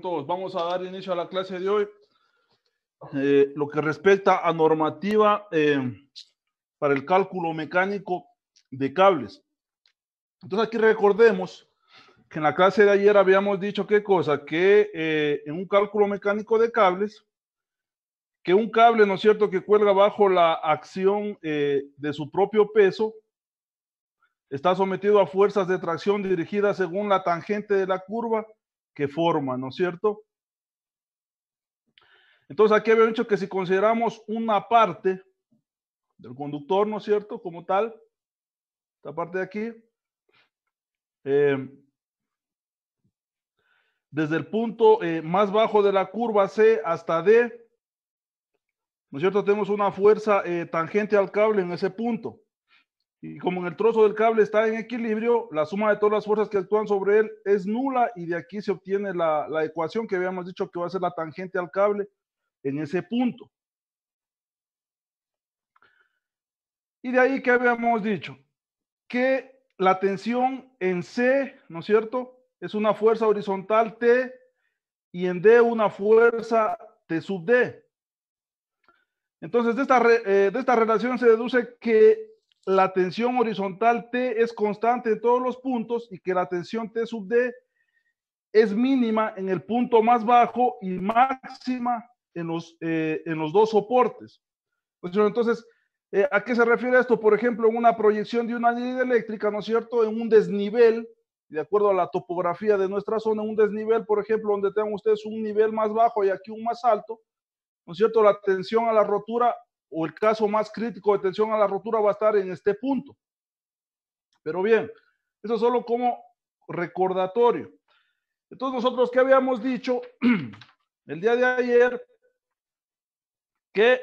todos. Vamos a dar inicio a la clase de hoy. Eh, lo que respecta a normativa eh, para el cálculo mecánico de cables. Entonces aquí recordemos que en la clase de ayer habíamos dicho qué cosa, que eh, en un cálculo mecánico de cables, que un cable, ¿no es cierto?, que cuelga bajo la acción de su propio peso, está sometido a fuerzas de tracción dirigidas según la tangente de la curva que forma, ¿no es cierto? Entonces aquí había dicho que si consideramos una parte del conductor, ¿no es cierto? Como tal, esta parte de aquí, eh, desde el punto eh, más bajo de la curva C hasta D, ¿no es cierto? Tenemos una fuerza eh, tangente al cable en ese punto y como en el trozo del cable está en equilibrio, la suma de todas las fuerzas que actúan sobre él es nula y de aquí se obtiene la, ecuación que habíamos dicho que va a ser la tangente al cable en ese punto. Y de ahí que habíamos dicho que la tensión en C, ¿no es cierto? Es una fuerza horizontal T y en D una fuerza T sub D. Entonces, de eh, de esta relación se deduce que la tensión horizontal T es constante en todos los puntos y que la tensión T sub D es mínima en el punto más bajo y máxima en los, eh, en los dos soportes. Pues, entonces, eh, ¿a qué se refiere esto? Por ejemplo, en una proyección de una línea eléctrica, ¿no es cierto? En un desnivel, de acuerdo a la topografía de nuestra zona, un desnivel, por ejemplo, donde tengan ustedes un nivel más bajo y aquí un más alto, ¿no es cierto? La tensión a la rotura o el caso más crítico de tensión a la rotura va a estar en este punto. Pero bien, eso solo como recordatorio. Entonces nosotros que habíamos dicho el día de ayer que,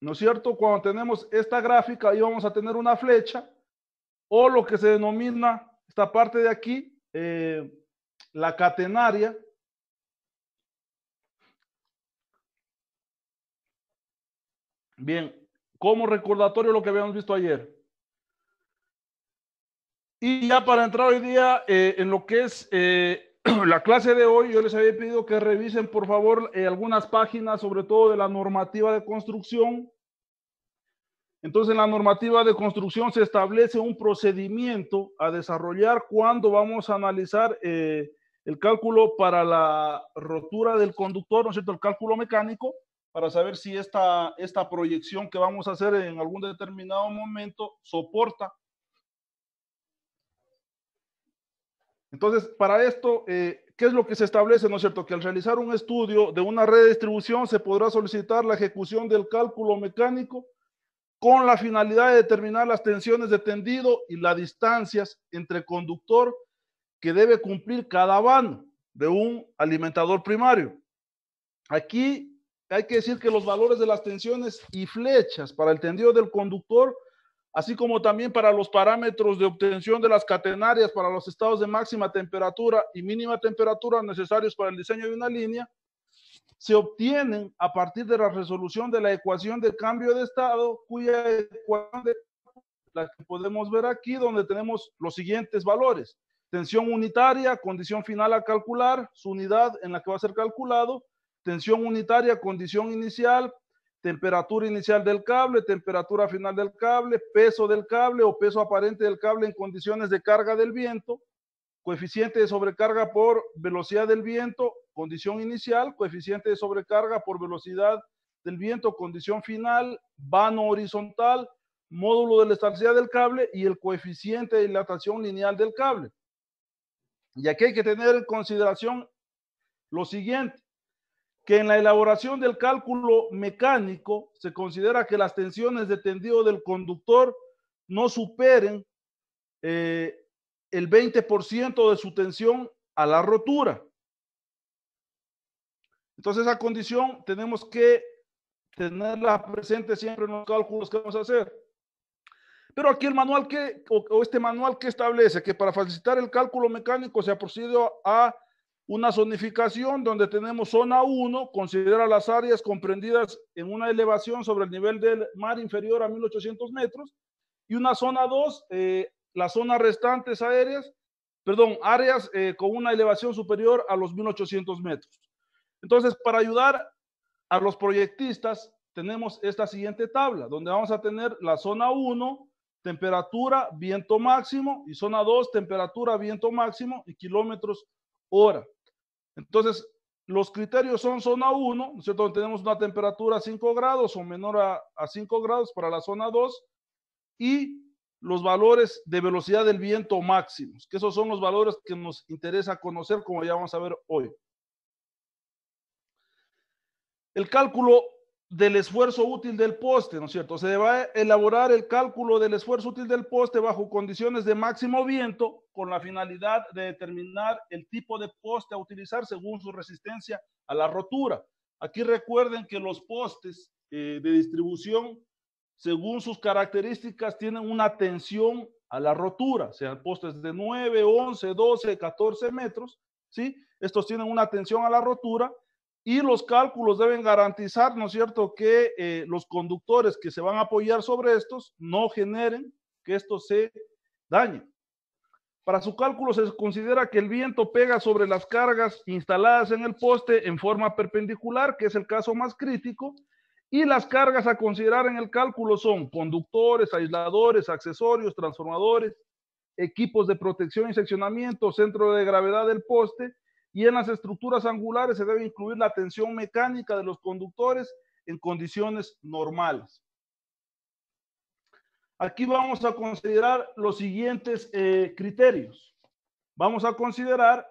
¿no es cierto? Cuando tenemos esta gráfica ahí vamos a tener una flecha o lo que se denomina esta parte de aquí, eh, la catenaria, Bien, como recordatorio lo que habíamos visto ayer. Y ya para entrar hoy día eh, en lo que es eh, la clase de hoy, yo les había pedido que revisen por favor eh, algunas páginas, sobre todo de la normativa de construcción. Entonces, en la normativa de construcción se establece un procedimiento a desarrollar cuando vamos a analizar el cálculo para la rotura del conductor, ¿no es cierto? El cálculo mecánico para saber si esta, esta proyección que vamos a hacer en algún determinado momento soporta. Entonces, para esto, eh, ¿qué es lo que se establece, no es cierto? Que al realizar un estudio de una red de distribución se podrá solicitar la ejecución del cálculo mecánico con la finalidad de determinar las tensiones de tendido y las distancias entre conductor que debe cumplir cada vano de un alimentador primario. Aquí hay que decir que los valores de las tensiones y flechas para el tendido del conductor, así como también para los parámetros de obtención de las catenarias para los estados de máxima temperatura y mínima temperatura necesarios para el diseño de una línea, se obtienen a partir de la resolución de la ecuación de cambio de estado, cuya ecuación de la que podemos ver aquí, donde tenemos los siguientes valores. Tensión unitaria, condición final a calcular, su unidad en la que va a ser calculado, tensión unitaria, condición inicial, temperatura inicial del cable, temperatura final del cable, peso del cable o peso aparente del cable en condiciones de carga del viento, coeficiente de sobrecarga por velocidad del viento, condición inicial, coeficiente de sobrecarga por velocidad del viento, condición final, vano horizontal, módulo de la estancia del cable y el coeficiente de dilatación lineal del cable. Y aquí hay que tener en consideración lo siguiente que en la elaboración del cálculo mecánico se considera que las tensiones de tendido del conductor no superen eh, el 20% de su tensión a la rotura. Entonces, esa condición tenemos que tenerla presente siempre en los cálculos que vamos a hacer. Pero aquí el manual que, o este manual que establece que para facilitar el cálculo mecánico se ha procedido a una zonificación donde tenemos zona 1, considera las áreas comprendidas en una elevación sobre el nivel del mar inferior a 1800 metros, y una zona 2, eh, las zonas restantes aéreas, perdón, áreas eh, con una elevación superior a los 1800 metros. Entonces, para ayudar a los proyectistas, tenemos esta siguiente tabla, donde vamos a tener la zona 1, temperatura, viento máximo, y zona 2, temperatura, viento máximo y kilómetros hora. Entonces, los criterios son zona 1, ¿no tenemos una temperatura a 5 grados o menor a, a 5 grados para la zona 2 y los valores de velocidad del viento máximos, que esos son los valores que nos interesa conocer, como ya vamos a ver hoy. El cálculo del esfuerzo útil del poste, ¿no es cierto? Se va a elaborar el cálculo del esfuerzo útil del poste bajo condiciones de máximo viento con la finalidad de determinar el tipo de poste a utilizar según su resistencia a la rotura. Aquí recuerden que los postes eh, de distribución, según sus características, tienen una tensión a la rotura, sean postes de 9, 11, 12, 14 metros, ¿sí? Estos tienen una tensión a la rotura y los cálculos deben garantizar, ¿no es cierto?, que eh, los conductores que se van a apoyar sobre estos no generen que esto se dañe. Para su cálculo se considera que el viento pega sobre las cargas instaladas en el poste en forma perpendicular, que es el caso más crítico, y las cargas a considerar en el cálculo son conductores, aisladores, accesorios, transformadores, equipos de protección y seccionamiento, centro de gravedad del poste, y en las estructuras angulares se debe incluir la tensión mecánica de los conductores en condiciones normales. Aquí vamos a considerar los siguientes eh, criterios. Vamos a considerar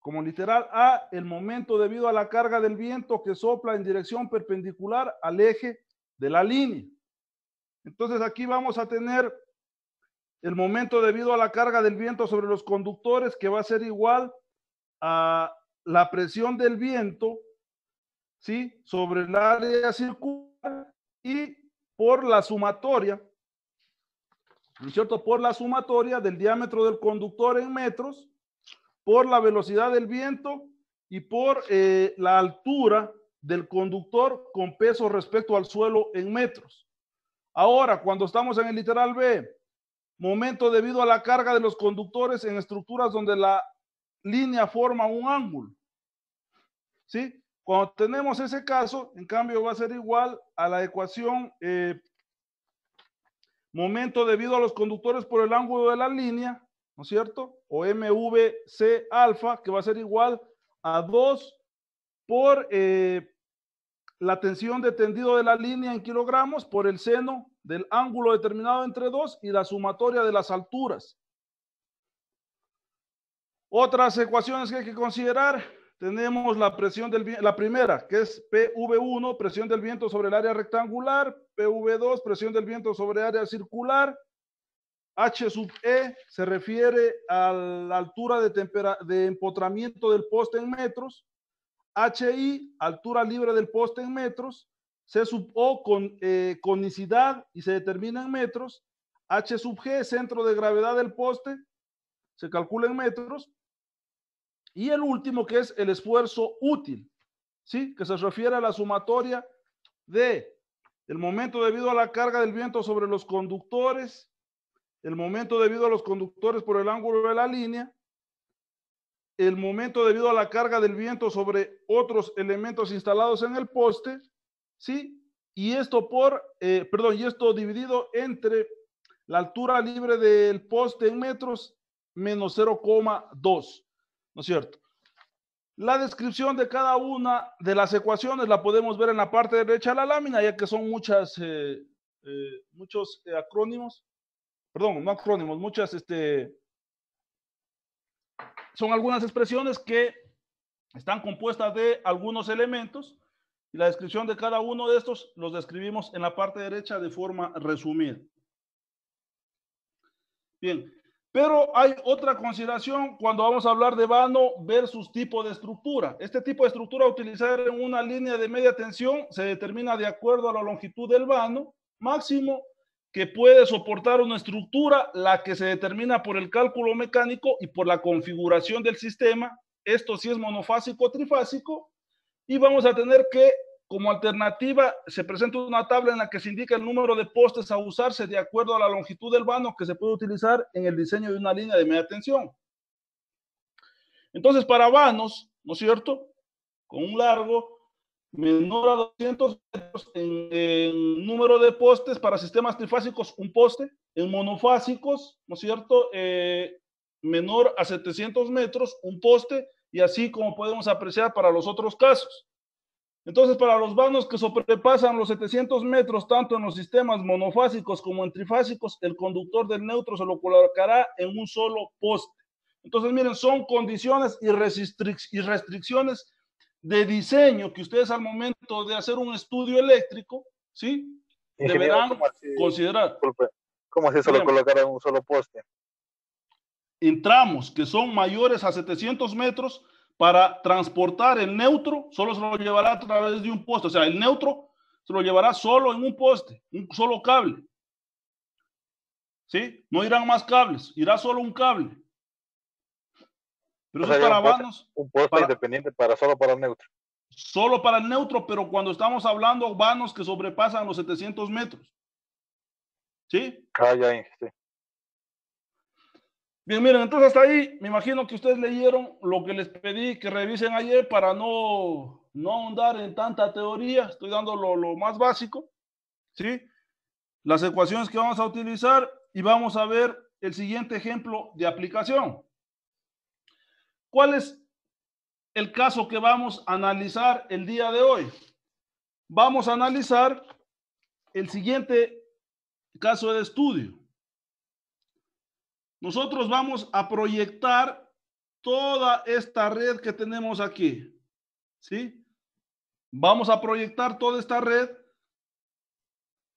como literal A, el momento debido a la carga del viento que sopla en dirección perpendicular al eje de la línea. Entonces aquí vamos a tener el momento debido a la carga del viento sobre los conductores que va a ser igual a la presión del viento, ¿sí? Sobre el área circular y por la sumatoria, ¿no es cierto? Por la sumatoria del diámetro del conductor en metros, por la velocidad del viento y por eh, la altura del conductor con peso respecto al suelo en metros. Ahora, cuando estamos en el literal B, momento debido a la carga de los conductores en estructuras donde la línea forma un ángulo. ¿Sí? Cuando tenemos ese caso, en cambio, va a ser igual a la ecuación eh, momento debido a los conductores por el ángulo de la línea, ¿no es cierto? O MVC alfa, que va a ser igual a 2 por eh, la tensión de tendido de la línea en kilogramos por el seno del ángulo determinado entre 2 y la sumatoria de las alturas. Otras ecuaciones que hay que considerar, tenemos la presión del la primera, que es PV1, presión del viento sobre el área rectangular, PV2, presión del viento sobre el área circular, H sub E se refiere a la altura de, empotramiento del poste en metros, HI, altura libre del poste en metros, C sub O, con eh, conicidad y se determina en metros, H sub G, centro de gravedad del poste, se calcula en metros, y el último que es el esfuerzo útil, ¿sí? que se refiere a la sumatoria de el momento debido a la carga del viento sobre los conductores, el momento debido a los conductores por el ángulo de la línea, el momento debido a la carga del viento sobre otros elementos instalados en el poste, ¿sí? Y esto por, eh, perdón, y esto dividido entre la altura libre del poste en metros menos 0,2. ¿no es cierto? La descripción de cada una de las ecuaciones la podemos ver en la parte derecha de la lámina, ya que son muchas, eh, eh, muchos eh, acrónimos, perdón, no acrónimos, muchas, este, son algunas expresiones que están compuestas de algunos elementos y la descripción de cada uno de estos los describimos en la parte derecha de forma resumida. Bien, pero hay otra consideración cuando vamos a hablar de vano versus tipo de estructura. Este tipo de estructura a utilizar en una línea de media tensión se determina de acuerdo a la longitud del vano máximo que puede soportar una estructura, la que se determina por el cálculo mecánico y por la configuración del sistema. Esto si sí es monofásico o trifásico. Y vamos a tener que como alternativa, se presenta una tabla en la que se indica el número de postes a usarse de acuerdo a la longitud del vano que se puede utilizar en el diseño de una línea de media tensión. Entonces, para vanos, ¿no es cierto? Con un largo menor a 200 metros en, número de postes para sistemas trifásicos, un poste, en monofásicos, ¿no es cierto? Eh, menor a 700 metros, un poste, y así como podemos apreciar para los otros casos. Entonces, para los vanos que sobrepasan los 700 metros, tanto en los sistemas monofásicos como en trifásicos, el conductor del neutro se lo colocará en un solo poste. Entonces, miren, son condiciones y, restricciones de diseño que ustedes al momento de hacer un estudio eléctrico, ¿sí? Deberán considerar. ¿Cómo se lo colocará en un solo poste? En tramos que son mayores a 700 metros, para transportar el neutro, solo se lo llevará a través de un poste. O sea, el neutro se lo llevará solo en un poste, un solo cable. ¿Sí? No irán más cables, irá solo un cable. Pero para un vanos, un poste independiente para solo para el neutro. Solo para el neutro, pero cuando estamos hablando vanos que sobrepasan los 700 metros. ¿Sí? calla ah, ya, sí. Bien, miren, entonces hasta ahí me imagino que ustedes leyeron lo que les pedí que revisen ayer para no, ahondar en tanta teoría. Estoy dando lo, más básico, ¿sí? Las ecuaciones que vamos a utilizar y vamos a ver el siguiente ejemplo de aplicación. ¿Cuál es el caso que vamos a analizar el día de hoy? Vamos a analizar el siguiente caso de estudio nosotros vamos a proyectar toda esta red que tenemos aquí. ¿Sí? Vamos a proyectar toda esta red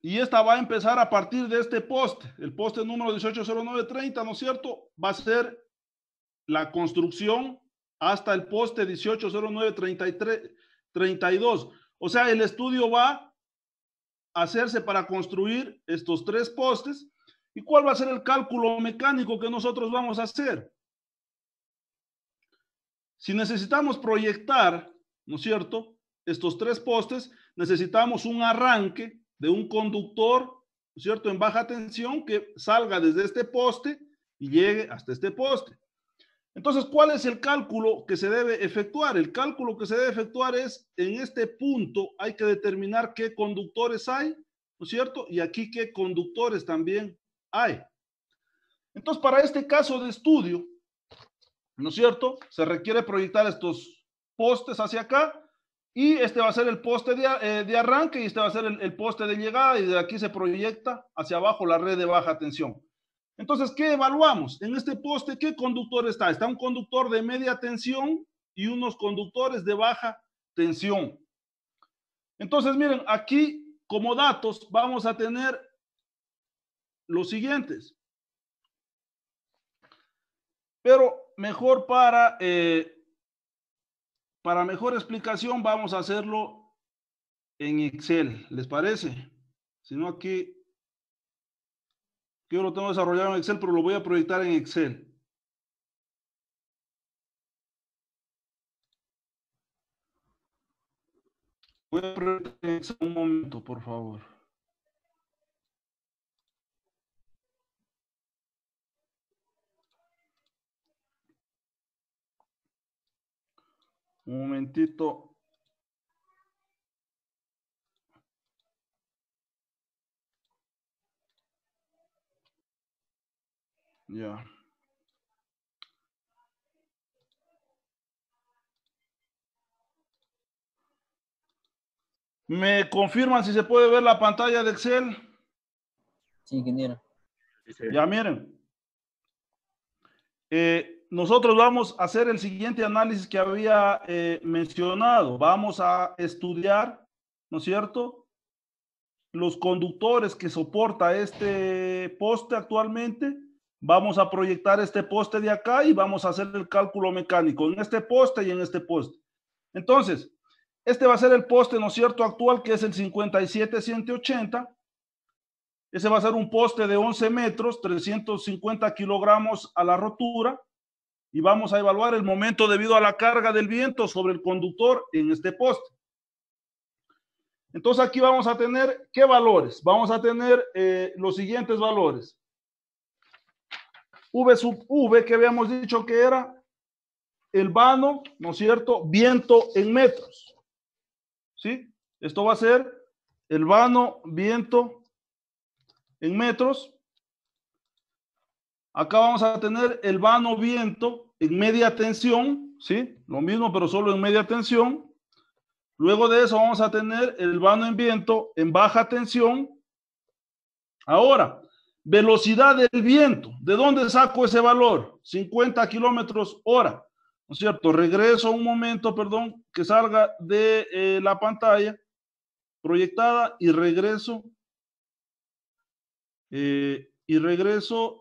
y esta va a empezar a partir de este poste. el poste número 180930, ¿no es cierto? Va a ser la construcción hasta el poste 180932. O sea, el estudio va a hacerse para construir estos tres postes ¿Y cuál va a ser el cálculo mecánico que nosotros vamos a hacer? Si necesitamos proyectar, ¿no es cierto? Estos tres postes, necesitamos un arranque de un conductor, ¿no es cierto? En baja tensión que salga desde este poste y llegue hasta este poste. Entonces, ¿cuál es el cálculo que se debe efectuar? El cálculo que se debe efectuar es, en este punto hay que determinar qué conductores hay, ¿no es cierto? Y aquí qué conductores también hay. Entonces, para este caso de estudio, ¿no es cierto? Se requiere proyectar estos postes hacia acá y este va a ser el poste eh, de, arranque y este va a ser el, el, poste de llegada y de aquí se proyecta hacia abajo la red de baja tensión. Entonces, ¿qué evaluamos? En este poste, ¿qué conductor está? Está un conductor de media tensión y unos conductores de baja tensión. Entonces, miren, aquí como datos vamos a tener los siguientes. Pero mejor para, eh, para mejor explicación vamos a hacerlo en Excel, ¿les parece? Si no aquí, yo lo tengo desarrollado en Excel, pero lo voy a proyectar en Excel. Voy a proyectar en Excel un momento, por favor. Un momentito. Ya. ¿Me confirman si se puede ver la pantalla de Excel? Sí, miren. Ya miren. Eh, nosotros vamos a hacer el siguiente análisis que había eh, mencionado. Vamos a estudiar, ¿no es cierto? Los conductores que soporta este poste actualmente. Vamos a proyectar este poste de acá y vamos a hacer el cálculo mecánico en este poste y en este poste. Entonces, este va a ser el poste, ¿no es cierto?, actual, que es el 57-180. Ese va a ser un poste de 11 metros, 350 kilogramos a la rotura y vamos a evaluar el momento debido a la carga del viento sobre el conductor en este poste. Entonces aquí vamos a tener qué valores. Vamos a tener eh, los siguientes valores. V sub V, que habíamos dicho que era el vano, ¿no es cierto? Viento en metros. ¿Sí? Esto va a ser el vano, viento en metros. Acá vamos a tener el vano viento en media tensión, ¿sí? Lo mismo, pero solo en media tensión. Luego de eso vamos a tener el vano en viento en baja tensión. Ahora, velocidad del viento. ¿De dónde saco ese valor? 50 kilómetros hora. ¿No es cierto? Regreso un momento, perdón, que salga de eh, la pantalla proyectada y regreso. Eh, y regreso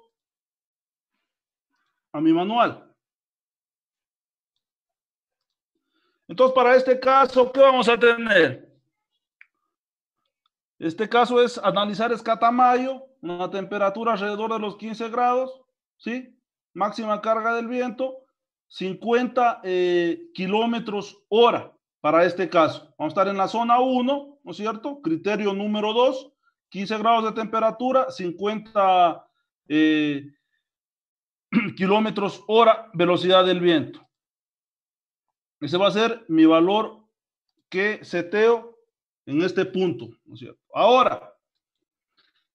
a mi manual. Entonces, para este caso, ¿qué vamos a tener? Este caso es analizar escatamayo, una temperatura alrededor de los 15 grados, ¿sí? Máxima carga del viento, 50 eh, kilómetros hora para este caso. Vamos a estar en la zona 1, ¿no es cierto? Criterio número 2, 15 grados de temperatura, 50 eh, kilómetros hora, velocidad del viento. Ese va a ser mi valor que seteo en este punto. Ahora,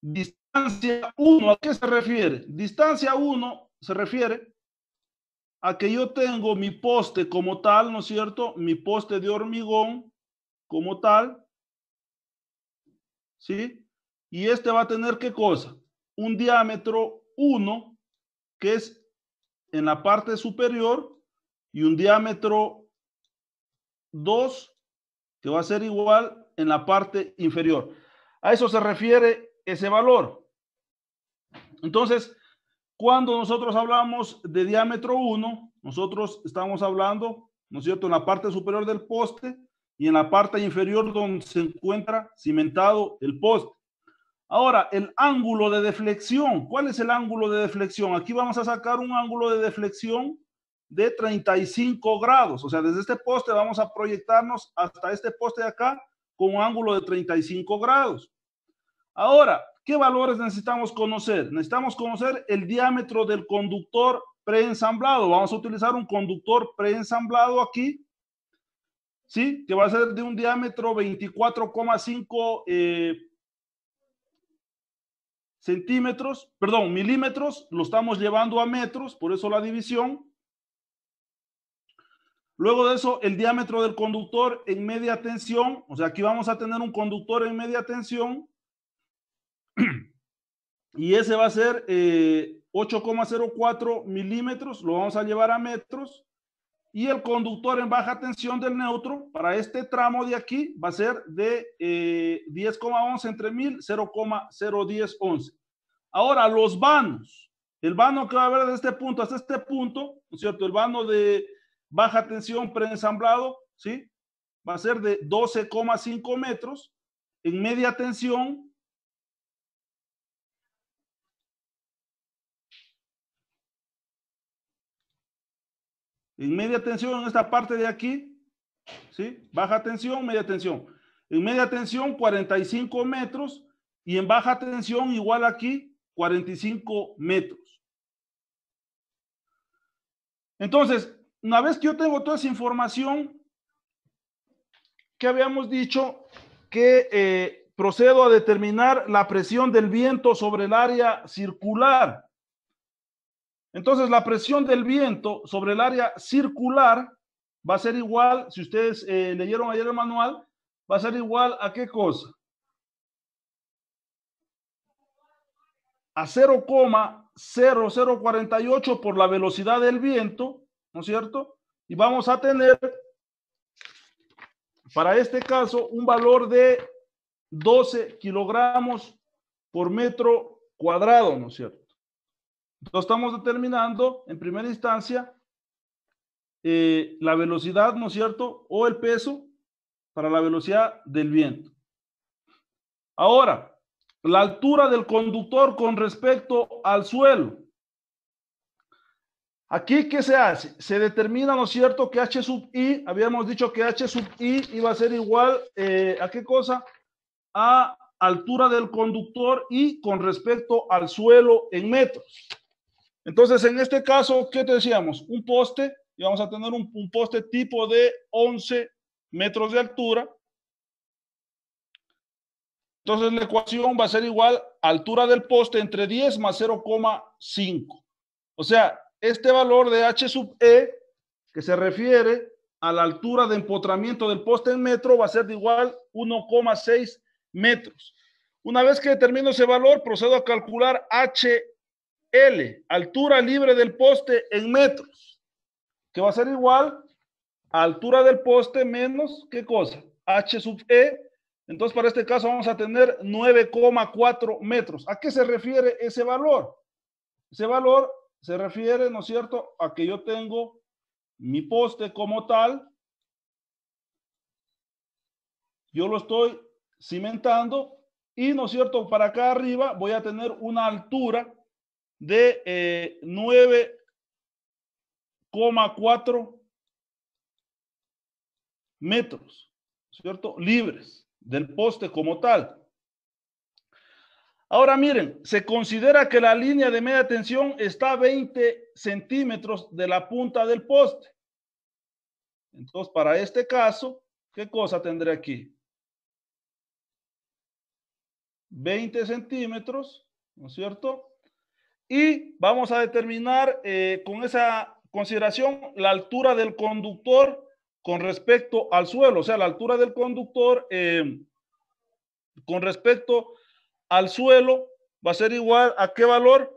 distancia 1, ¿a qué se refiere? Distancia 1 se refiere a que yo tengo mi poste como tal, ¿no es cierto? Mi poste de hormigón como tal, ¿sí? Y este va a tener qué cosa? Un diámetro 1 que es en la parte superior y un diámetro 2 que va a ser igual en la parte inferior. A eso se refiere ese valor. Entonces, cuando nosotros hablamos de diámetro 1, nosotros estamos hablando, ¿no es cierto?, en la parte superior del poste y en la parte inferior donde se encuentra cimentado el poste. Ahora, el ángulo de deflexión. ¿Cuál es el ángulo de deflexión? Aquí vamos a sacar un ángulo de deflexión de 35 grados. O sea, desde este poste vamos a proyectarnos hasta este poste de acá con un ángulo de 35 grados. Ahora, ¿qué valores necesitamos conocer? Necesitamos conocer el diámetro del conductor preensamblado. Vamos a utilizar un conductor preensamblado aquí, ¿sí? Que va a ser de un diámetro 24,5 centímetros, perdón, milímetros, lo estamos llevando a metros, por eso la división. Luego de eso, el diámetro del conductor en media tensión, o sea, aquí vamos a tener un conductor en media tensión, y ese va a ser 8,04 eh, milímetros, lo vamos a llevar a metros y el conductor en baja tensión del neutro para este tramo de aquí va a ser de 10,11 eh, entre 1000, 0,01011. Ahora, los vanos. El vano que va a haber desde este punto hasta este punto, ¿no es cierto? El vano de baja tensión preensamblado, ¿sí? Va a ser de 12,5 metros. En media tensión En media tensión, en esta parte de aquí, ¿sí? Baja tensión, media tensión. En media tensión, 45 metros. Y en baja tensión, igual aquí, 45 metros. Entonces, una vez que yo tengo toda esa información, que habíamos dicho que eh, procedo a determinar la presión del viento sobre el área circular. Entonces, la presión del viento sobre el área circular va a ser igual, si ustedes eh, leyeron ayer el manual, va a ser igual a qué cosa? A 0,0048 por la velocidad del viento, ¿no es cierto? Y vamos a tener, para este caso, un valor de 12 kilogramos por metro cuadrado, ¿no es cierto? Entonces estamos determinando en primera instancia eh, la velocidad, ¿no es cierto? O el peso para la velocidad del viento. Ahora, la altura del conductor con respecto al suelo. Aquí, ¿qué se hace? Se determina, ¿no es cierto?, que H sub I, habíamos dicho que H sub I iba a ser igual eh, a qué cosa? A altura del conductor y con respecto al suelo en metros. Entonces, en este caso, ¿qué te decíamos? Un poste, y vamos a tener un, poste tipo de 11 metros de altura. Entonces, la ecuación va a ser igual a altura del poste entre 10 más 0,5. O sea, este valor de H sub E, que se refiere a la altura de empotramiento del poste en metro, va a ser de igual 1,6 metros. Una vez que determino ese valor, procedo a calcular H L, altura libre del poste en metros, que va a ser igual a altura del poste menos, ¿qué cosa? H sub E. Entonces, para este caso vamos a tener 9,4 metros. ¿A qué se refiere ese valor? Ese valor se refiere, ¿no es cierto?, a que yo tengo mi poste como tal. Yo lo estoy cimentando y, ¿no es cierto?, para acá arriba voy a tener una altura de 9,4 eh, metros, ¿cierto? Libres del poste como tal. Ahora miren, se considera que la línea de media tensión está a 20 centímetros de la punta del poste. Entonces, para este caso, ¿qué cosa tendré aquí? 20 centímetros, ¿no es cierto? Y vamos a determinar eh, con esa consideración la altura del conductor con respecto al suelo, o sea, la altura del conductor eh, con respecto al suelo va a ser igual a qué valor?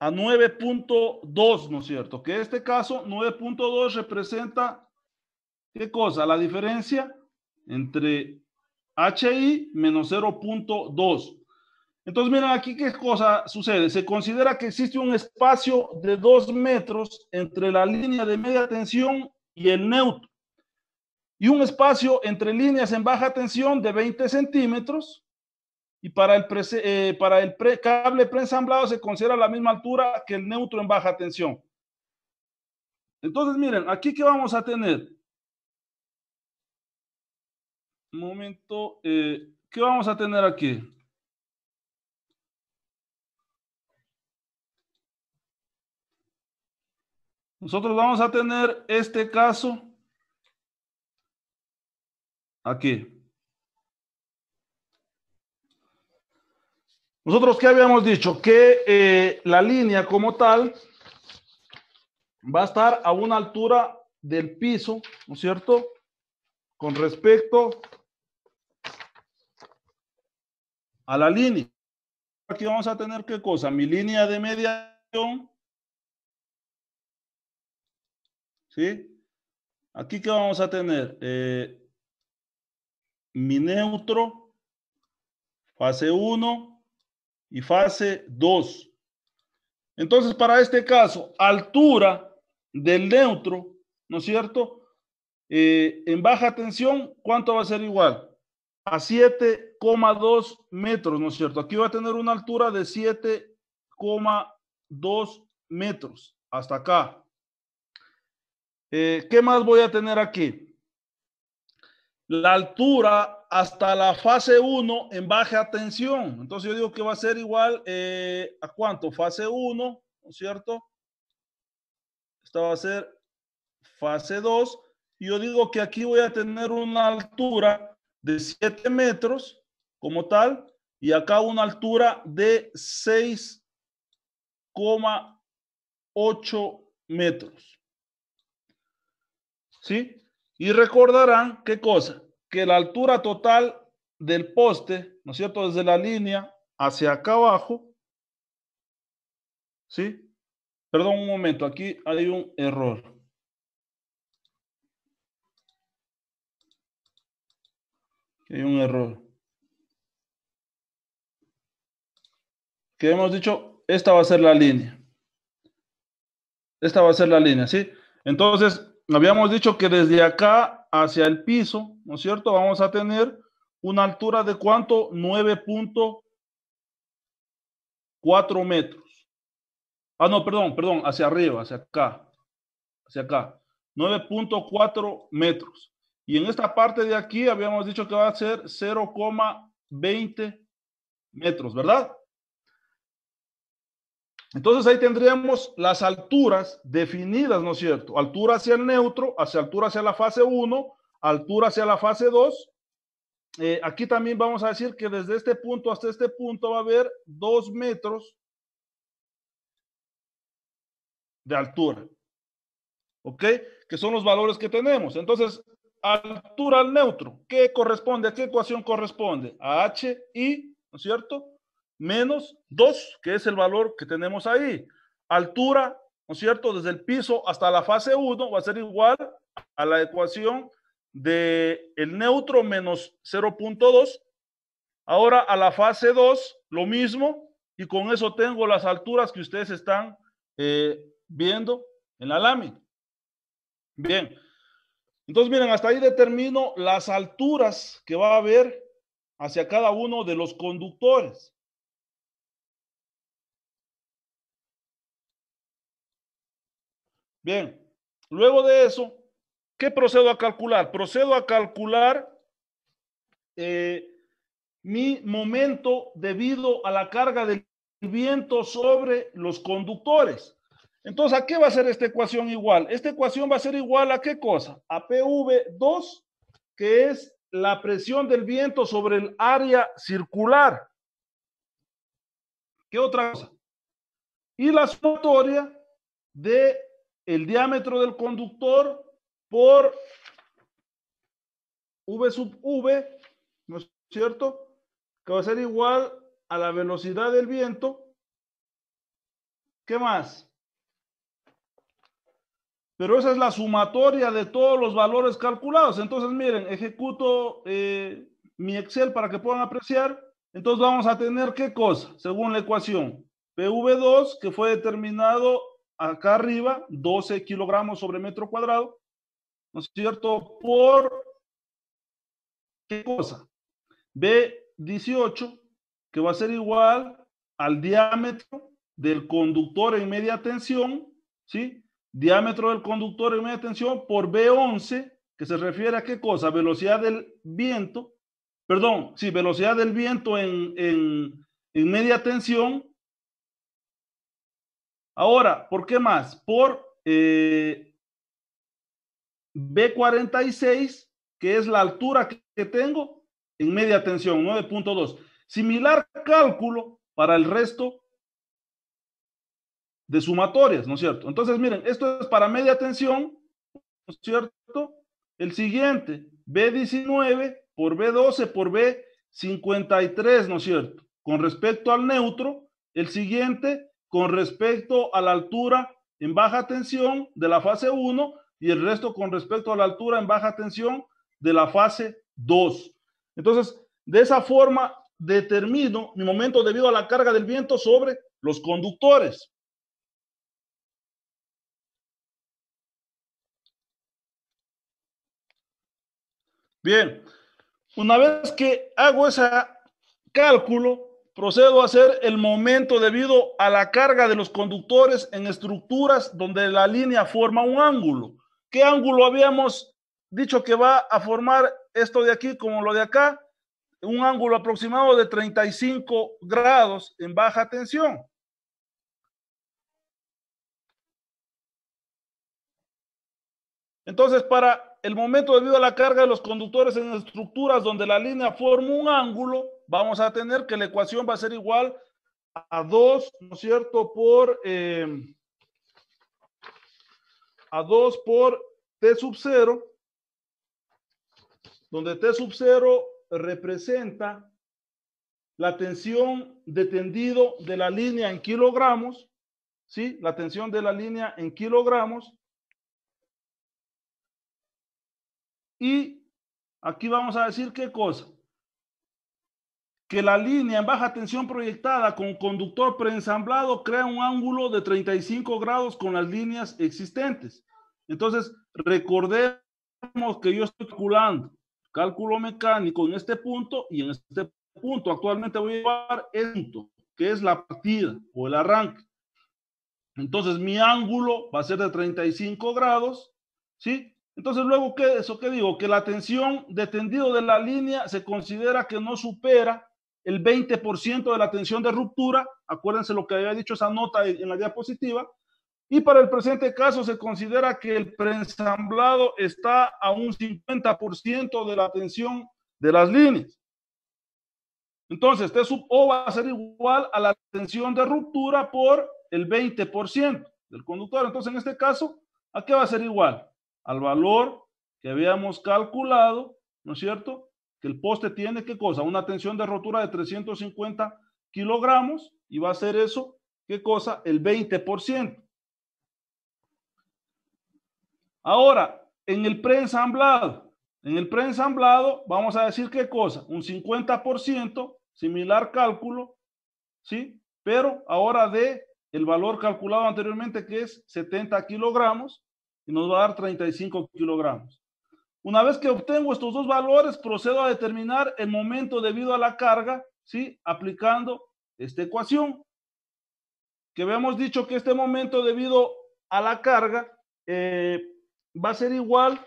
A 9.2, ¿no es cierto? Que en este caso 9.2 representa, ¿qué cosa? La diferencia entre HI menos 0.2. Entonces, miren aquí qué cosa sucede. Se considera que existe un espacio de 2 metros entre la línea de media tensión y el neutro. Y un espacio entre líneas en baja tensión de 20 centímetros. Y para el, eh, para el cable preensamblado se considera la misma altura que el neutro en baja tensión. Entonces, miren, aquí ¿qué vamos a tener. Un momento. Eh, ¿Qué vamos a tener aquí? Nosotros vamos a tener este caso aquí. Nosotros ¿qué habíamos dicho que eh, la línea como tal va a estar a una altura del piso, ¿no es cierto? Con respecto a la línea. Aquí vamos a tener qué cosa? Mi línea de mediación ¿sí? Aquí que vamos a tener eh, mi neutro, fase 1 y fase 2. Entonces, para este caso, altura del neutro, ¿no es cierto? Eh, en baja tensión, ¿cuánto va a ser igual? A 7,2 metros, ¿no es cierto? Aquí va a tener una altura de 7,2 metros, hasta acá. Eh, ¿Qué más voy a tener aquí? La altura hasta la fase 1 en baja tensión. Entonces yo digo que va a ser igual eh, a cuánto? Fase 1, ¿no es cierto? Esta va a ser fase 2. Yo digo que aquí voy a tener una altura de 7 metros como tal y acá una altura de 6,8 metros. ¿sí? Y recordarán qué cosa, que la altura total del poste, ¿no es cierto? Desde la línea hacia acá abajo, ¿sí? Perdón un momento, aquí hay un error. Hay un error. Que hemos dicho, esta va a ser la línea. Esta va a ser la línea, ¿sí? Entonces, habíamos dicho que desde acá hacia el piso, ¿no es cierto? Vamos a tener una altura de cuánto? 9.4 metros. Ah, no, perdón, perdón, hacia arriba, hacia acá, hacia acá. 9.4 metros. Y en esta parte de aquí habíamos dicho que va a ser 0,20 metros, ¿verdad? Entonces ahí tendríamos las alturas definidas, ¿no es cierto? Altura hacia el neutro, hacia altura hacia la fase 1, altura hacia la fase 2. Eh, aquí también vamos a decir que desde este punto hasta este punto va a haber 2 metros de altura. ¿Ok? Que son los valores que tenemos. Entonces, altura al neutro, ¿qué corresponde? ¿A qué ecuación corresponde? A HI, ¿no es cierto? menos 2, que es el valor que tenemos ahí. Altura, ¿no es cierto? Desde el piso hasta la fase 1 va a ser igual a la ecuación de el neutro menos 0.2. Ahora a la fase 2, lo mismo, y con eso tengo las alturas que ustedes están eh, viendo en la lámina. Bien, entonces miren, hasta ahí determino las alturas que va a haber hacia cada uno de los conductores. Bien, luego de eso, ¿qué procedo a calcular? Procedo a calcular eh, mi momento debido a la carga del viento sobre los conductores. Entonces, ¿a qué va a ser esta ecuación igual? Esta ecuación va a ser igual a qué cosa? A PV2, que es la presión del viento sobre el área circular. ¿Qué otra cosa? Y la sumatoria de el diámetro del conductor por V sub V, ¿no es cierto? Que va a ser igual a la velocidad del viento. ¿Qué más? Pero esa es la sumatoria de todos los valores calculados. Entonces, miren, ejecuto eh, mi Excel para que puedan apreciar. Entonces vamos a tener qué cosa, según la ecuación. PV2, que fue determinado acá arriba, 12 kilogramos sobre metro cuadrado, ¿no es cierto? Por qué cosa? B18, que va a ser igual al diámetro del conductor en media tensión, ¿sí? Diámetro del conductor en media tensión por B11, que se refiere a qué cosa? Velocidad del viento, perdón, sí, velocidad del viento en, en, en media tensión Ahora, ¿por qué más? Por eh, B46, que es la altura que tengo en media tensión, 9.2. Similar cálculo para el resto de sumatorias, ¿no es cierto? Entonces, miren, esto es para media tensión, ¿no es cierto? El siguiente, B19 por B12 por B53, ¿no es cierto? Con respecto al neutro, el siguiente con respecto a la altura en baja tensión de la fase 1 y el resto con respecto a la altura en baja tensión de la fase 2. Entonces, de esa forma determino mi momento debido a la carga del viento sobre los conductores. Bien, una vez que hago ese cálculo, procedo a hacer el momento debido a la carga de los conductores en estructuras donde la línea forma un ángulo. ¿Qué ángulo habíamos dicho que va a formar esto de aquí como lo de acá? Un ángulo aproximado de 35 grados en baja tensión. Entonces, para el momento debido a la carga de los conductores en estructuras donde la línea forma un ángulo, vamos a tener que la ecuación va a ser igual a 2, ¿no es cierto?, por eh, a 2 por T sub 0, donde T sub 0 representa la tensión de tendido de la línea en kilogramos, ¿sí? La tensión de la línea en kilogramos. Y aquí vamos a decir qué cosa que la línea en baja tensión proyectada con conductor preensamblado crea un ángulo de 35 grados con las líneas existentes. Entonces, recordemos que yo estoy calculando cálculo mecánico en este punto y en este punto. Actualmente voy a llevar esto, que es la partida o el arranque. Entonces, mi ángulo va a ser de 35 grados, ¿sí? Entonces, luego, ¿qué, ¿eso qué digo? Que la tensión de tendido de la línea se considera que no supera el 20% de la tensión de ruptura, acuérdense lo que había dicho esa nota en la diapositiva, y para el presente caso se considera que el preensamblado está a un 50% de la tensión de las líneas. Entonces, T sub O va a ser igual a la tensión de ruptura por el 20% del conductor. Entonces, en este caso, ¿a qué va a ser igual? Al valor que habíamos calculado, ¿no es cierto? que el poste tiene, ¿qué cosa? Una tensión de rotura de 350 kilogramos y va a ser eso, ¿qué cosa? El 20%. Ahora, en el preensamblado, en el preensamblado vamos a decir qué cosa, un 50%, similar cálculo, ¿sí? Pero ahora de el valor calculado anteriormente que es 70 kilogramos y nos va a dar 35 kilogramos. Una vez que obtengo estos dos valores, procedo a determinar el momento debido a la carga, ¿sí? aplicando esta ecuación. Que habíamos dicho que este momento debido a la carga eh, va a ser igual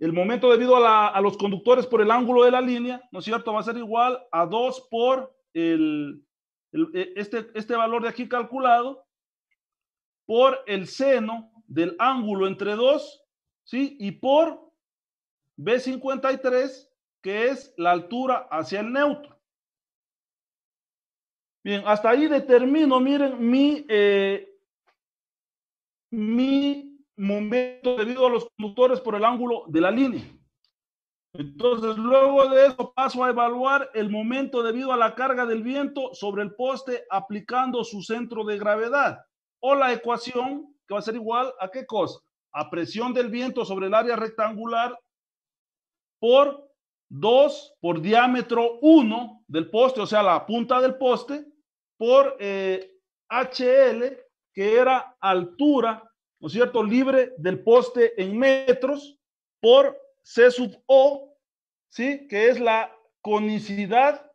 el momento debido a, los conductores por el ángulo de la línea, ¿no es cierto? Va a ser igual a 2 por el, e, este, este valor de aquí calculado por el seno del ángulo entre 2 ¿sí? Y por B53, que es la altura hacia el neutro. Bien, hasta ahí determino, miren, mi, eh, mi momento debido a los conductores por el ángulo de la línea. Entonces, luego de eso paso a evaluar el momento debido a la carga del viento sobre el poste aplicando su centro de gravedad o la ecuación que va a ser igual a qué cosa? a presión del viento sobre el área rectangular por 2 por diámetro 1 del poste, o sea, la punta del poste, por HL, eh, que era altura, ¿no es cierto?, libre del poste en metros, por C sub O, ¿sí?, que es la conicidad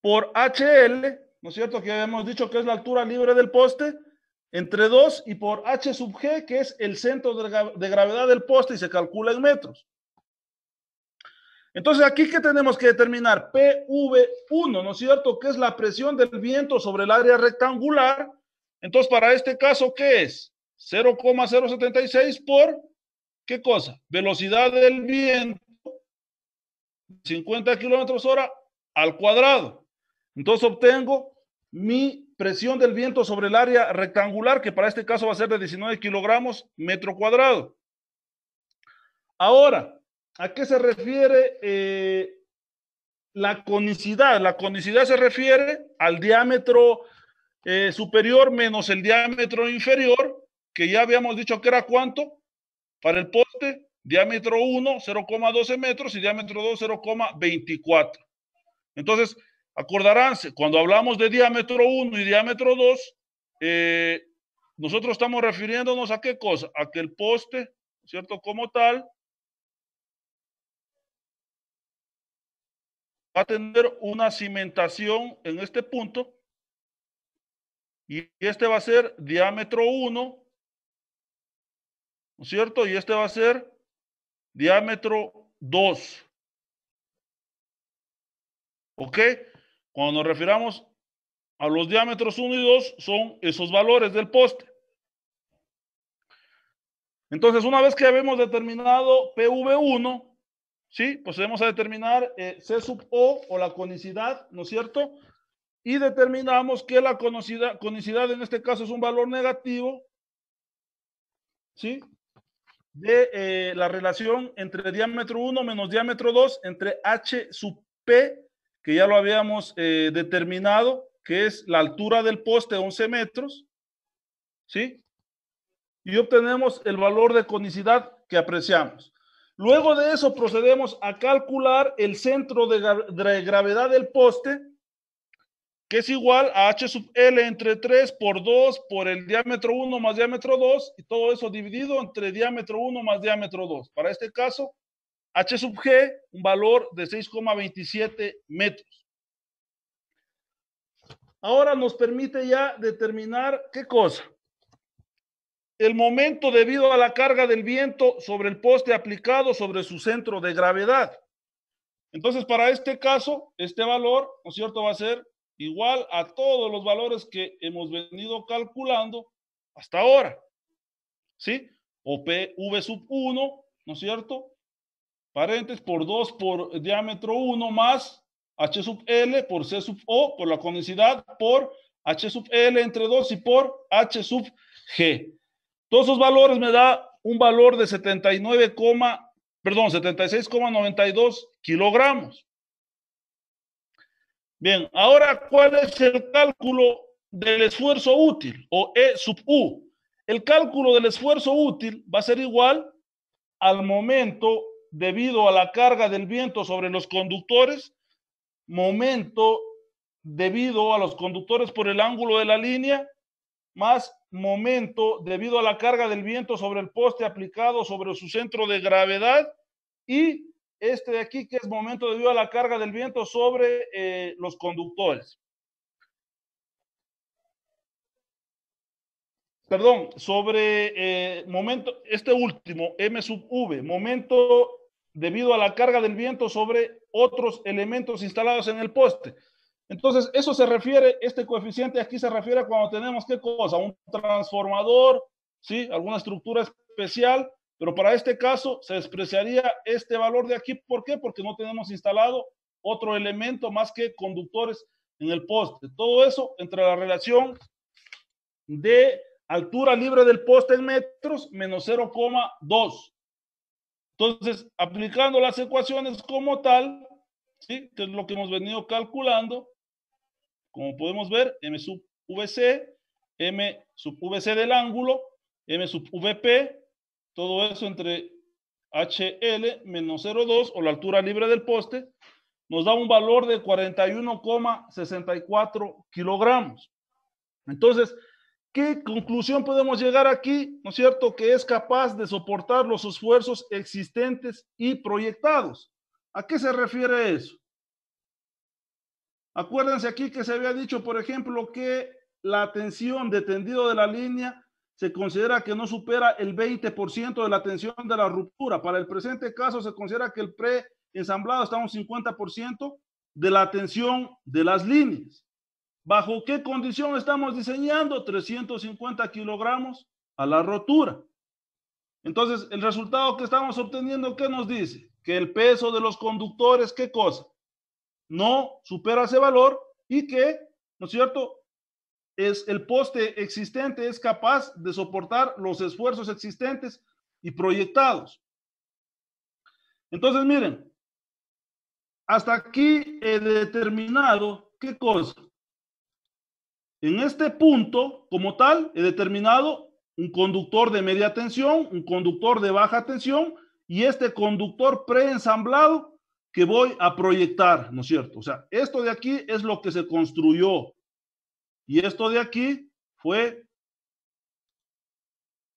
por HL, ¿no es cierto?, que hemos dicho que es la altura libre del poste, entre 2 y por h sub g, que es el centro de gravedad del poste y se calcula en metros. Entonces, aquí qué tenemos que determinar PV1, ¿no es cierto? Que es la presión del viento sobre el área rectangular. Entonces, para este caso, ¿qué es? 0,076 por, ¿qué cosa? Velocidad del viento, 50 kilómetros hora al cuadrado. Entonces, obtengo mi presión del viento sobre el área rectangular, que para este caso va a ser de 19 kilogramos metro cuadrado. Ahora, ¿a qué se refiere eh, la conicidad? La conicidad se refiere al diámetro eh, superior menos el diámetro inferior, que ya habíamos dicho que era cuánto para el poste, diámetro 1, 0,12 metros y diámetro 2, 0,24. Entonces, Acordaránse, cuando hablamos de diámetro 1 y diámetro 2, eh, nosotros estamos refiriéndonos a qué cosa? A que el poste, ¿cierto? Como tal, va a tener una cimentación en este punto. Y este va a ser diámetro 1, cierto? Y este va a ser diámetro 2. ¿Ok? Cuando nos refiramos a los diámetros 1 y 2, son esos valores del poste. Entonces, una vez que habemos determinado PV1, ¿sí? Pues vamos a determinar eh, C sub O o la conicidad, ¿no es cierto? Y determinamos que la conicidad, conicidad en este caso es un valor negativo, ¿sí? De eh, la relación entre diámetro 1 menos diámetro 2 entre H sub P que ya lo habíamos eh, determinado, que es la altura del poste, 11 metros, ¿sí? Y obtenemos el valor de conicidad que apreciamos. Luego de eso procedemos a calcular el centro de, gravedad del poste, que es igual a h sub l entre 3 por 2 por el diámetro 1 más diámetro 2, y todo eso dividido entre diámetro 1 más diámetro 2. Para este caso, H sub G, un valor de 6,27 metros. Ahora nos permite ya determinar qué cosa. El momento debido a la carga del viento sobre el poste aplicado sobre su centro de gravedad. Entonces, para este caso, este valor, ¿no es cierto?, va a ser igual a todos los valores que hemos venido calculando hasta ahora. ¿Sí? O P, sub 1, ¿no es cierto? paréntesis por 2 por diámetro 1 más H sub L por C sub O por la conicidad por H sub L entre 2 y por H sub G. Todos esos valores me da un valor de 79, perdón, 76,92 kilogramos. Bien, ahora, ¿cuál es el cálculo del esfuerzo útil o E sub U? El cálculo del esfuerzo útil va a ser igual al momento debido a la carga del viento sobre los conductores, momento debido a los conductores por el ángulo de la línea, más momento debido a la carga del viento sobre el poste aplicado sobre su centro de gravedad y este de aquí que es momento debido a la carga del viento sobre eh, los conductores. Perdón, sobre eh, momento, este último, M sub V, momento debido a la carga del viento sobre otros elementos instalados en el poste. Entonces, eso se refiere, este coeficiente aquí se refiere a cuando tenemos qué cosa, un transformador, ¿sí? Alguna estructura especial, pero para este caso se despreciaría este valor de aquí. ¿Por qué? Porque no tenemos instalado otro elemento más que conductores en el poste. Todo eso entre la relación de altura libre del poste en metros menos 0,2 entonces, aplicando las ecuaciones como tal, ¿sí? que es lo que hemos venido calculando, como podemos ver, m sub vc, m sub vc del ángulo, m sub vp, todo eso entre hl menos 0,2 o la altura libre del poste, nos da un valor de 41,64 kilogramos. Entonces, ¿Qué conclusión podemos llegar aquí? ¿No es cierto? Que es capaz de soportar los esfuerzos existentes y proyectados. ¿A qué se refiere eso? Acuérdense aquí que se había dicho, por ejemplo, que la tensión de tendido de la línea se considera que no supera el 20% de la tensión de la ruptura. Para el presente caso se considera que el pre-ensamblado está a un 50% de la tensión de las líneas. ¿Bajo qué condición estamos diseñando 350 kilogramos a la rotura? Entonces, el resultado que estamos obteniendo, ¿qué nos dice? Que el peso de los conductores, ¿qué cosa? No supera ese valor y que, ¿no es cierto? Es el poste existente es capaz de soportar los esfuerzos existentes y proyectados. Entonces, miren, hasta aquí he determinado qué cosa, en este punto, como tal, he determinado un conductor de media tensión, un conductor de baja tensión y este conductor preensamblado que voy a proyectar, ¿no es cierto? O sea, esto de aquí es lo que se construyó y esto de aquí fue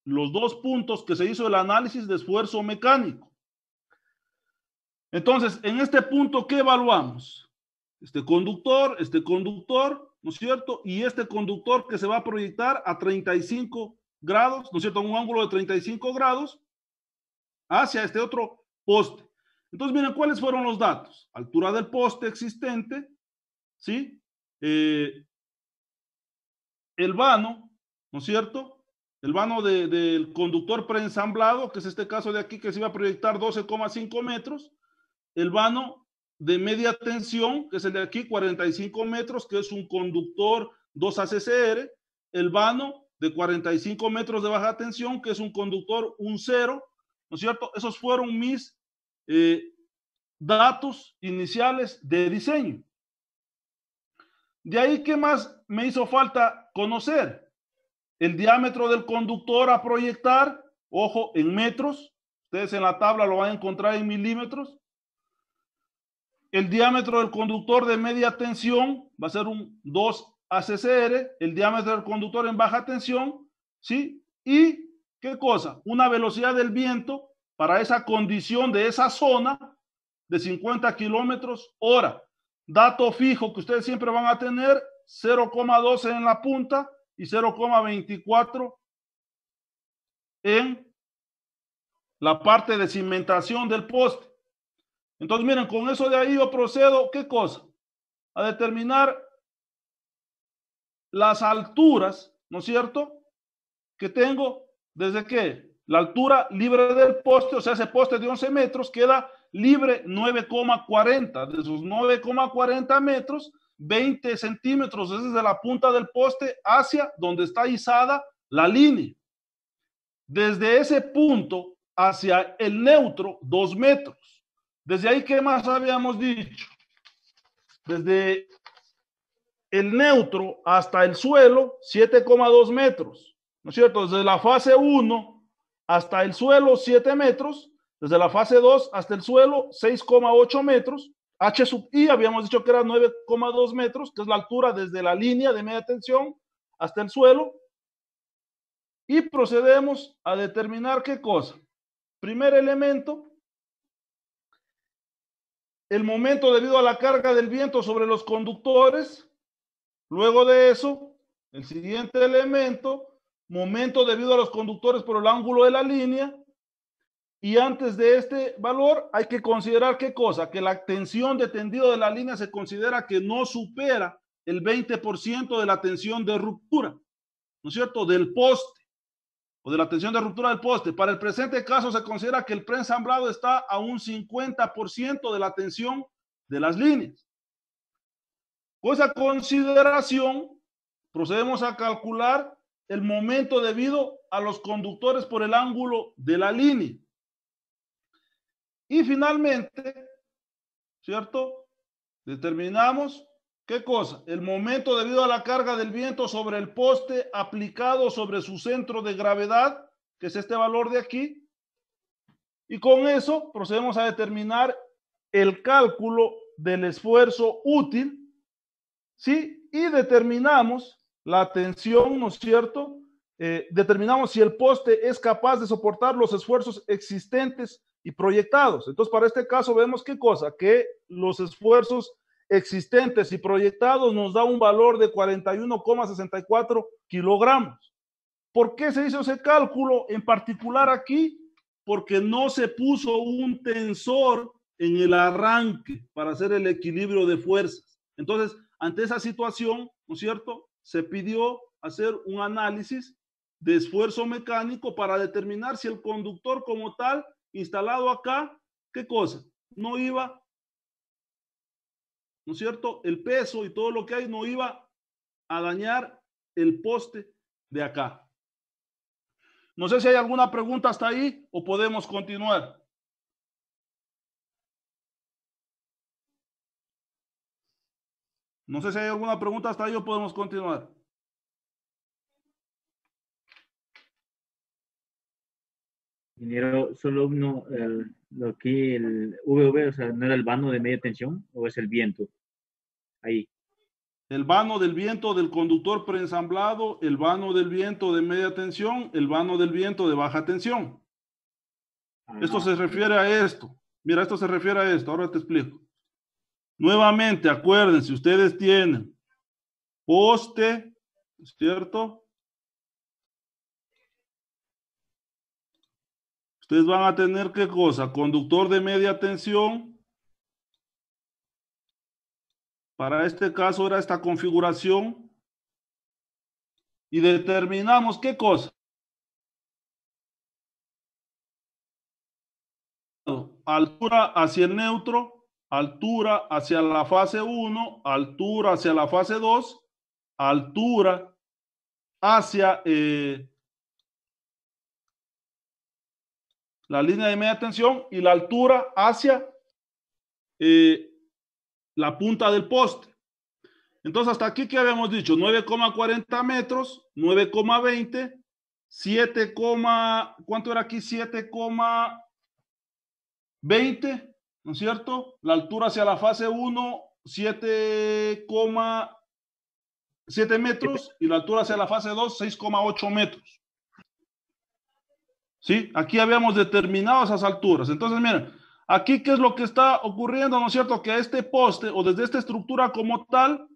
los dos puntos que se hizo el análisis de esfuerzo mecánico. Entonces, en este punto, ¿qué evaluamos? Este conductor, este conductor, ¿no es cierto? Y este conductor que se va a proyectar a 35 grados, ¿no es cierto? un ángulo de 35 grados hacia este otro poste. Entonces, miren, ¿cuáles fueron los datos? Altura del poste existente, ¿sí? Eh, el vano, ¿no es cierto? El vano del conductor preensamblado, que es este caso de aquí que se iba a proyectar 12,5 metros. El vano de media tensión, que es el de aquí, 45 metros, que es un conductor 2 ACCR, el vano de 45 metros de baja tensión, que es un conductor 1 0, ¿no es cierto? Esos fueron mis eh, datos iniciales de diseño. De ahí, ¿qué más me hizo falta conocer? El diámetro del conductor a proyectar, ojo, en metros. Ustedes en la tabla lo van a encontrar en milímetros. El diámetro del conductor de media tensión va a ser un 2 ACCR, el diámetro del conductor en baja tensión, ¿sí? Y, ¿qué cosa? Una velocidad del viento para esa condición de esa zona de 50 kilómetros hora. Dato fijo que ustedes siempre van a tener, 0,12 en la punta y 0,24 en la parte de cimentación del poste. Entonces, miren, con eso de ahí yo procedo, ¿qué cosa? A determinar las alturas, ¿no es cierto? Que tengo desde que la altura libre del poste, o sea, ese poste de 11 metros queda libre 9,40. De esos 9,40 metros, 20 centímetros es desde la punta del poste hacia donde está izada la línea. Desde ese punto hacia el neutro, 2 metros. Desde ahí, ¿qué más habíamos dicho? Desde el neutro hasta el suelo, 7,2 metros, ¿no es cierto? Desde la fase 1 hasta el suelo, 7 metros. Desde la fase 2 hasta el suelo, 6,8 metros. H sub I habíamos dicho que era 9,2 metros, que es la altura desde la línea de media tensión hasta el suelo. Y procedemos a determinar qué cosa. Primer elemento, el momento debido a la carga del viento sobre los conductores. Luego de eso, el siguiente elemento, momento debido a los conductores por el ángulo de la línea. Y antes de este valor hay que considerar qué cosa, que la tensión de tendido de la línea se considera que no supera el 20% de la tensión de ruptura, ¿no es cierto?, del post o de la tensión de ruptura del poste. Para el presente caso se considera que el prensambrado está a un 50% de la tensión de las líneas. Con esa consideración procedemos a calcular el momento debido a los conductores por el ángulo de la línea. Y finalmente, ¿cierto? Determinamos ¿Qué cosa? El momento debido a la carga del viento sobre el poste aplicado sobre su centro de gravedad, que es este valor de aquí. Y con eso procedemos a determinar el cálculo del esfuerzo útil, ¿sí? Y determinamos la tensión, ¿no es cierto? Eh, determinamos si el poste es capaz de soportar los esfuerzos existentes y proyectados. Entonces, para este caso vemos qué cosa, que los esfuerzos existentes y proyectados nos da un valor de 41,64 kilogramos. ¿Por qué se hizo ese cálculo en particular aquí? Porque no se puso un tensor en el arranque para hacer el equilibrio de fuerzas. Entonces, ante esa situación, ¿no es cierto? Se pidió hacer un análisis de esfuerzo mecánico para determinar si el conductor como tal instalado acá, ¿qué cosa? No iba ¿no es cierto? El peso y todo lo que hay no iba a dañar el poste de acá. No sé si hay alguna pregunta hasta ahí o podemos continuar. No sé si hay alguna pregunta hasta ahí o podemos continuar. solo uno, eh, que el VV, o sea, no era el vano de media tensión o es el viento. Ahí. El vano del viento del conductor preensamblado, el vano del viento de media tensión, el vano del viento de baja tensión. Ah, esto se refiere a esto. Mira, esto se refiere a esto. Ahora te explico. Nuevamente, acuérdense, ustedes tienen poste, ¿cierto? Ustedes van a tener qué cosa? Conductor de media tensión. Para este caso era esta configuración. Y determinamos qué cosa. Altura hacia el neutro, altura hacia la fase 1, altura hacia la fase 2, altura hacia eh, la línea de media tensión y la altura hacia eh, la punta del poste. Entonces, hasta aquí que habíamos dicho, 9,40 metros, 9,20, 7, ¿cuánto era aquí? 7,20, ¿no es cierto? La altura hacia la fase 1, 7, 7 metros y la altura hacia la fase 2, 6,8 metros. Aquí habíamos determinado esas alturas. Entonces, miren, aquí qué es lo que está ocurriendo, ¿no es cierto? Que a este poste o desde esta estructura como tal,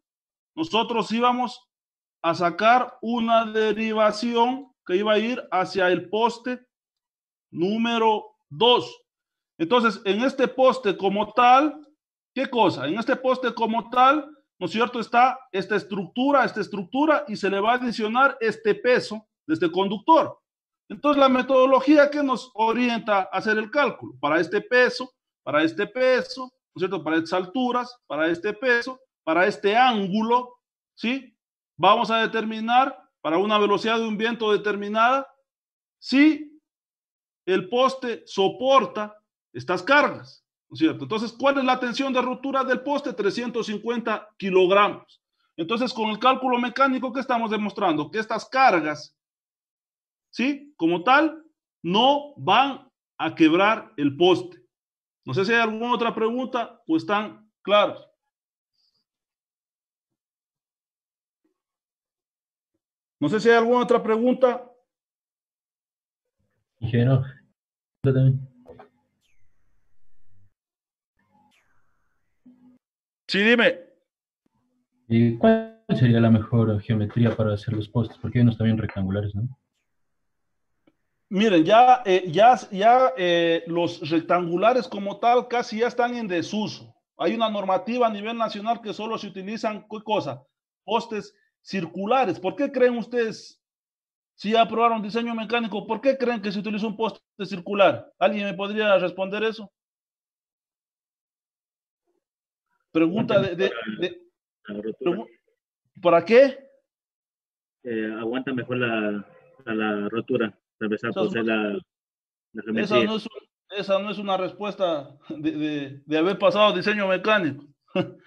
nosotros íbamos a sacar una derivación que iba a ir hacia el poste número 2. Entonces, en este poste como tal, ¿qué cosa? En este poste como tal, ¿no es cierto? Está esta estructura, esta estructura, y se le va a adicionar este peso de este conductor. Entonces, la metodología que nos orienta a hacer el cálculo para este peso, para este peso, cierto? Para estas alturas, para este peso, para este ángulo, ¿sí? Vamos a determinar para una velocidad de un viento determinada si el poste soporta estas cargas, ¿no es cierto? Entonces, ¿cuál es la tensión de ruptura del poste? 350 kilogramos. Entonces, con el cálculo mecánico que estamos demostrando, que estas cargas ¿sí? Como tal, no van a quebrar el poste. No sé si hay alguna otra pregunta, pues están claros. No sé si hay alguna otra pregunta. Ingeniero, Sí, dime. ¿Y ¿Cuál sería la mejor geometría para hacer los postes? Porque hay unos también rectangulares, ¿no? Miren, ya, eh, ya, ya eh, los rectangulares como tal casi ya están en desuso. Hay una normativa a nivel nacional que solo se utilizan, ¿qué cosa? Postes circulares. ¿Por qué creen ustedes, si ya aprobaron diseño mecánico, por qué creen que se utiliza un poste circular? ¿Alguien me podría responder eso? Pregunta de... ¿Para qué? Eh, aguanta mejor la, la rotura la, esa, no es, una respuesta de, haber pasado diseño mecánico.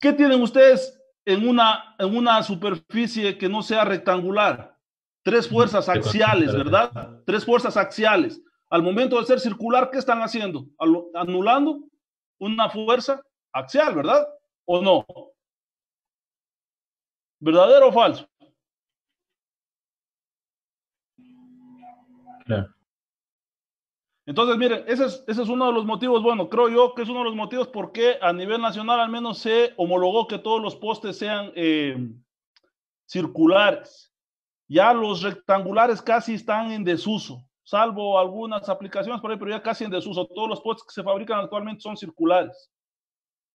¿Qué tienen ustedes en una, en una superficie que no sea rectangular? Tres fuerzas axiales, ¿verdad? Tres fuerzas axiales. Al momento de ser circular, ¿qué están haciendo? Anulando una fuerza axial, ¿verdad? ¿O no? ¿Verdadero o falso? Entonces, miren, ese es, uno de los motivos, bueno, creo yo que es uno de los motivos por qué a nivel nacional al menos se homologó que todos los postes sean eh, circulares. Ya los rectangulares casi están en desuso, salvo algunas aplicaciones por ahí, pero ya casi en desuso. Todos los postes que se fabrican actualmente son circulares.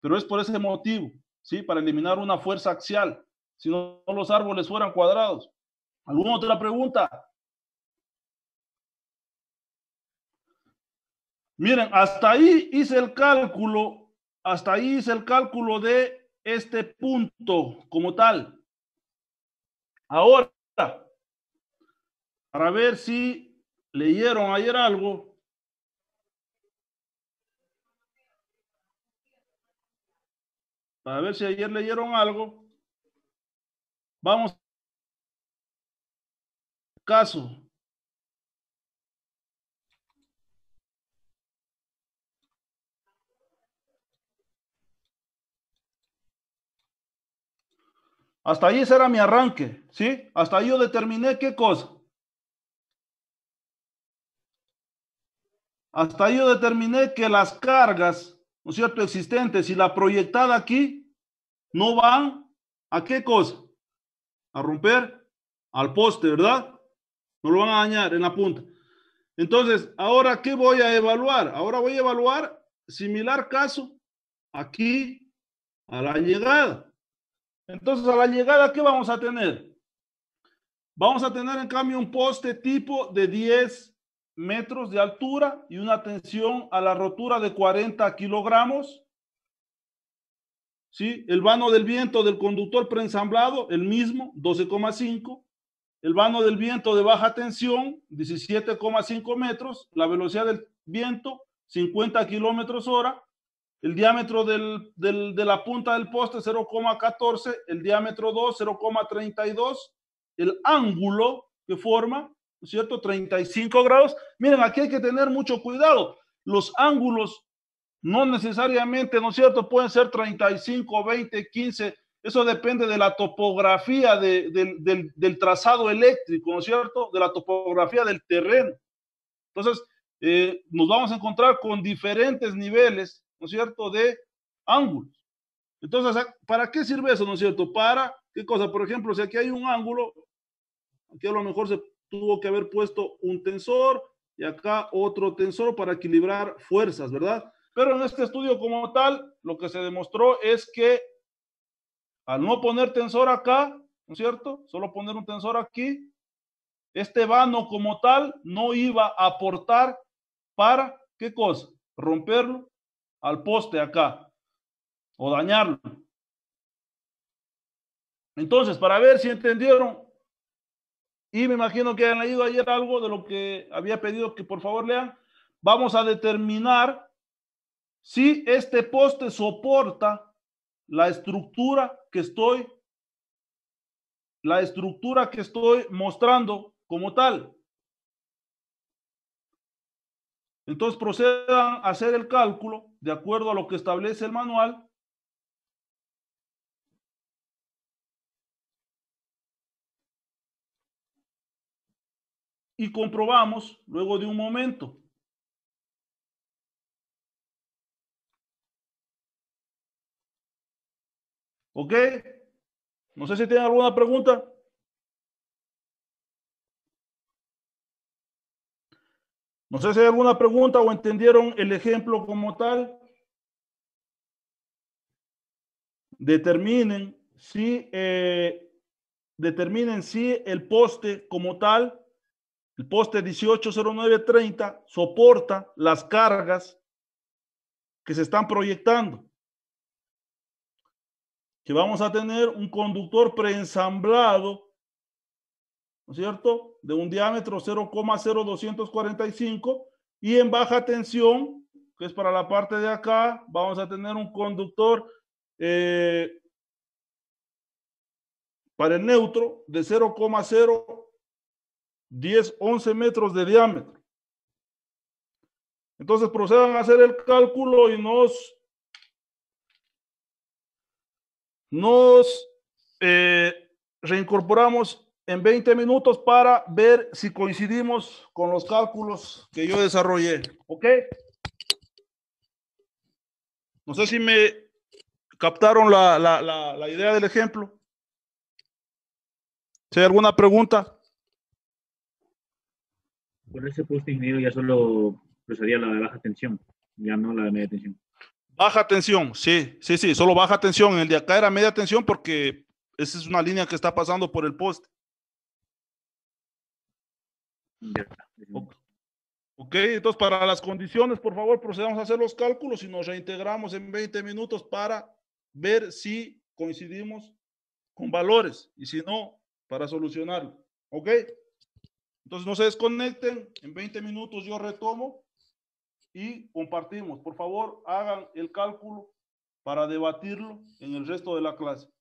Pero es por ese motivo, ¿sí? Para eliminar una fuerza axial, si no los árboles fueran cuadrados. ¿Alguna otra pregunta? Miren, hasta ahí hice el cálculo, hasta ahí hice el cálculo de este punto como tal. Ahora, para ver si leyeron ayer algo. Para ver si ayer leyeron algo. Vamos. Caso Hasta ahí será mi arranque, ¿sí? Hasta ahí yo determiné qué cosa. Hasta ahí yo determiné que las cargas, ¿no es cierto?, existentes y la proyectada aquí no van a qué cosa? A romper al poste, ¿verdad? No lo van a dañar en la punta. Entonces, ahora, ¿qué voy a evaluar? Ahora voy a evaluar similar caso aquí a la llegada. Entonces, a la llegada, ¿qué vamos a tener? Vamos a tener, en cambio, un poste tipo de 10 metros de altura y una tensión a la rotura de 40 kilogramos. ¿Sí? El vano del viento del conductor preensamblado, el mismo, 12,5. El vano del viento de baja tensión, 17,5 metros. La velocidad del viento, 50 kilómetros hora el diámetro de la punta del poste 0,14, el diámetro 2, 0,32, el ángulo que forma, ¿no es cierto? 35 grados. Miren, aquí hay que tener mucho cuidado. Los ángulos no necesariamente, ¿no es cierto? Pueden ser 35, 20, 15. Eso depende de la topografía del, trazado eléctrico, ¿no es cierto? De la topografía del terreno. Entonces, eh, nos vamos a encontrar con diferentes niveles ¿no es cierto?, de ángulos. Entonces, ¿para qué sirve eso, no es cierto? Para, ¿qué cosa? Por ejemplo, si aquí hay un ángulo, aquí a lo mejor se tuvo que haber puesto un tensor y acá otro tensor para equilibrar fuerzas, ¿verdad? Pero en este estudio como tal, lo que se demostró es que al no poner tensor acá, ¿no es cierto? Solo poner un tensor aquí, este vano como tal no iba a aportar para, ¿qué cosa? Romperlo al poste acá o dañarlo. Entonces, para ver si entendieron, y me imagino que han leído ayer algo de lo que había pedido que por favor lean, vamos a determinar si este poste soporta la estructura que estoy, la estructura que estoy mostrando como tal. Entonces procedan a hacer el cálculo de acuerdo a lo que establece el manual. Y comprobamos luego de un momento. ¿Ok? No sé si tienen alguna pregunta. No sé si hay alguna pregunta o entendieron el ejemplo como tal. Determinen si, eh, determinen si el poste como tal, el poste 180930, soporta las cargas que se están proyectando. Que vamos a tener un conductor preensamblado cierto? De un diámetro 0,0245 y en baja tensión, que es para la parte de acá, vamos a tener un conductor eh, para el neutro de 0,010, 11 metros de diámetro. Entonces procedan a hacer el cálculo y nos, nos eh, reincorporamos en 20 minutos para ver si coincidimos con los cálculos que yo desarrollé. ¿Ok? No sé si me captaron la, idea del ejemplo. Si hay alguna pregunta. Por ese poste ingeniero ya solo procedía la de baja tensión, ya no la de media tensión. Baja tensión, sí, sí, sí, solo baja tensión. el de acá era media tensión porque esa es una línea que está pasando por el poste. Mm. Ok, entonces para las condiciones, por favor, procedamos a hacer los cálculos y nos reintegramos en 20 minutos para ver si coincidimos con valores y si no, para solucionarlo. ¿Ok? Entonces no se desconecten, en 20 minutos yo retomo y compartimos. Por favor, hagan el cálculo para debatirlo en el resto de la clase.